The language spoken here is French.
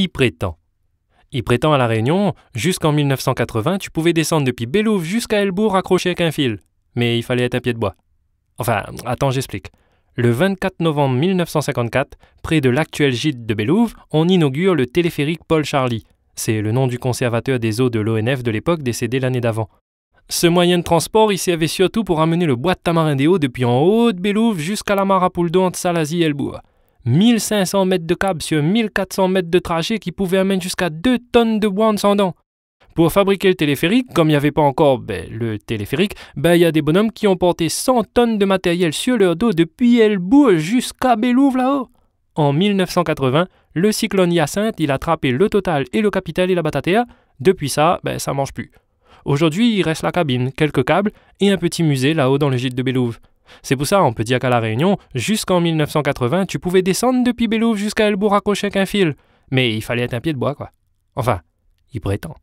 y prétend. Il prétend à La Réunion, jusqu'en 1980, tu pouvais descendre depuis Bellouve jusqu'à Elbourg accroché avec un fil. Mais il fallait être un pied de bois. Enfin, attends, j'explique. Le 24 novembre 1954, près de l'actuel gîte de Bellouve, on inaugure le téléphérique Paul Charlie. C'est le nom du conservateur des eaux de l'ONF de l'époque décédé l'année d'avant. Ce moyen de transport, il servait surtout pour amener le bois de tamarin des depuis en haut de Bellouve jusqu'à la marapoulde entre Salazie et Elbourg. 1500 mètres de câble sur 1400 mètres de trajet qui pouvaient amener jusqu'à 2 tonnes de bois en descendant. Pour fabriquer le téléphérique, comme il n'y avait pas encore ben, le téléphérique, ben, il y a des bonhommes qui ont porté 100 tonnes de matériel sur leur dos depuis Elbourg jusqu'à Bellouve là-haut. En 1980, le cyclone Hyacinthe, il a attrapé le Total et le Capital et la Batatea. Depuis ça, ben, ça mange plus. Aujourd'hui, il reste la cabine, quelques câbles et un petit musée là-haut dans le gîte de Bellouve. C'est pour ça on peut dire qu'à La Réunion, jusqu'en 1980, tu pouvais descendre depuis Bellouve jusqu'à Elbourg à cocher qu'un fil. Mais il fallait être un pied de bois, quoi. Enfin, il prétend.